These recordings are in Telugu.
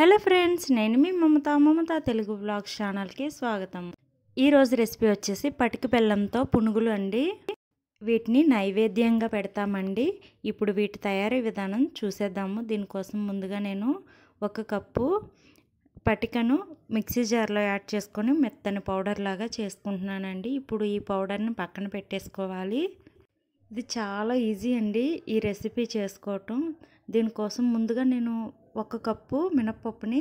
హలో ఫ్రెండ్స్ నేను మీ మమత మమత తెలుగు బ్లాగ్స్ ఛానల్కి స్వాగతం ఈరోజు రెసిపీ వచ్చేసి పటికి బెల్లంతో పునుగులు అండి వీటిని నైవేద్యంగా పెడతామండి ఇప్పుడు వీటి తయారీ విధానం చూసేద్దాము దీనికోసం ముందుగా నేను ఒక కప్పు పటికను మిక్సీ జార్లో యాడ్ చేసుకొని మెత్తని పౌడర్ లాగా చేసుకుంటున్నానండి ఇప్పుడు ఈ పౌడర్ని పక్కన పెట్టేసుకోవాలి ఇది చాలా ఈజీ అండి ఈ రెసిపీ చేసుకోవటం దీనికోసం ముందుగా నేను ఒక కప్పు మినప్పప్పుని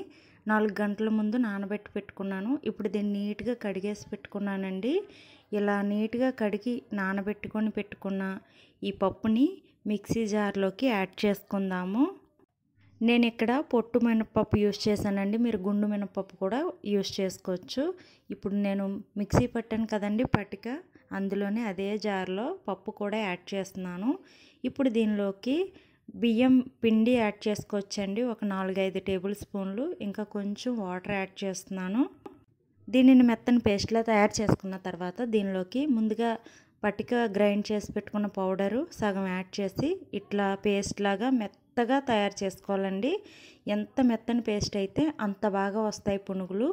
నాలుగు గంటల ముందు నానబెట్టి పెట్టుకున్నాను ఇప్పుడు దీన్ని నీట్గా కడిగేసి పెట్టుకున్నానండి ఇలా నీట్గా కడిగి నానబెట్టుకొని పెట్టుకున్న ఈ పప్పుని మిక్సీ జార్లోకి యాడ్ చేసుకుందాము నేను ఇక్కడ పొట్టు మినపప్పు యూస్ చేశానండి మీరు గుండు మినపప్పు కూడా యూస్ చేసుకోవచ్చు ఇప్పుడు నేను మిక్సీ పట్టాను కదండి పట్టిక అందులోనే అదే జార్లో పప్పు కూడా యాడ్ చేస్తున్నాను ఇప్పుడు దీనిలోకి బియ్యం పిండి యాడ్ చేసుకోవచ్చండి ఒక నాలుగైదు టేబుల్ స్పూన్లు ఇంకా కొంచెం వాటర్ యాడ్ చేస్తున్నాను దీనిని మెత్తని పేస్ట్లా తయారు చేసుకున్న తర్వాత దీనిలోకి ముందుగా పట్టిక గ్రైండ్ చేసి పెట్టుకున్న పౌడరు సగం యాడ్ చేసి ఇట్లా పేస్ట్ లాగా మెత్తగా తయారు చేసుకోవాలండి ఎంత మెత్తని పేస్ట్ అయితే అంత బాగా వస్తాయి పునుగులు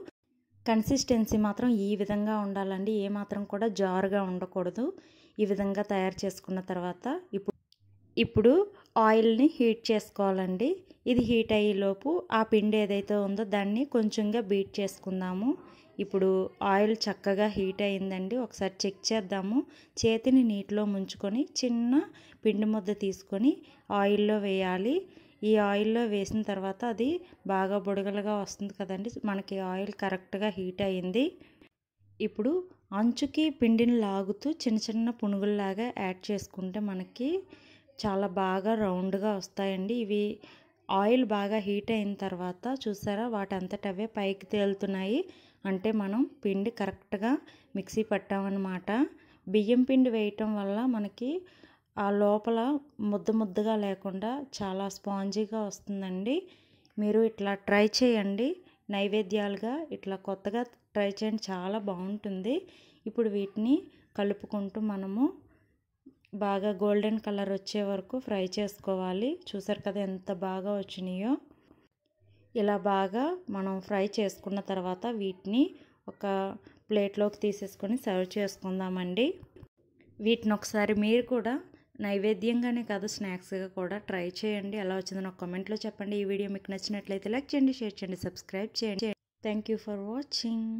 కన్సిస్టెన్సీ మాత్రం ఈ విధంగా ఉండాలండి ఏమాత్రం కూడా జారుగా ఉండకూడదు ఈ విధంగా తయారు చేసుకున్న తర్వాత ఇప్పుడు ఇప్పుడు ఆయిల్ని హీట్ చేసుకోవాలండి ఇది హీట్ అయ్యేలోపు ఆ పిండి ఏదైతే ఉందో దాన్ని కొంచెంగా బీట్ చేసుకుందాము ఇప్పుడు ఆయిల్ చక్కగా హీట్ అయిందండి ఒకసారి చెక్ చేద్దాము చేతిని నీటిలో ముంచుకొని చిన్న పిండి ముద్ద తీసుకొని ఆయిల్లో వేయాలి ఈ ఆయిల్లో వేసిన తర్వాత అది బాగా బుడగలుగా వస్తుంది కదండి మనకి ఆయిల్ కరెక్ట్గా హీట్ అయ్యింది ఇప్పుడు అంచుకి పిండిని లాగుతూ చిన్న చిన్న పునుగుల్లాగా యాడ్ చేసుకుంటే మనకి చాలా బాగా రౌండ్గా వస్తాయండి ఇవి ఆయిల్ బాగా హీట్ అయిన తర్వాత చూసారా వాటంతట అవే పైకి తేలుతున్నాయి అంటే మనం పిండి కరెక్ట్గా మిక్సీ పట్టామన్నమాట బియ్యం పిండి వేయటం వల్ల మనకి ఆ లోపల ముద్ద ముద్దగా లేకుండా చాలా స్పాంజీగా వస్తుందండి మీరు ఇట్లా ట్రై చేయండి నైవేద్యాలుగా ఇట్లా కొత్తగా ట్రై చేయండి చాలా బాగుంటుంది ఇప్పుడు వీటిని కలుపుకుంటూ మనము బాగా గోల్డెన్ కలర్ వచ్చే వరకు ఫ్రై చేసుకోవాలి చూసారు కదా ఎంత బాగా వచ్చినాయో ఇలా బాగా మనం ఫ్రై చేసుకున్న తర్వాత వీటిని ఒక ప్లేట్లోకి తీసేసుకొని సర్వ్ చేసుకుందామండి వీటిని ఒకసారి మీరు కూడా నైవేద్యంగానే కాదు స్నాక్స్గా కూడా ట్రై చేయండి ఎలా వచ్చిందో నాకు కామెంట్లో చెప్పండి ఈ వీడియో మీకు నచ్చినట్లయితే లైక్ చేయండి షేర్ చేయండి సబ్స్క్రైబ్ చేయండి థ్యాంక్ యూ ఫర్ వాచింగ్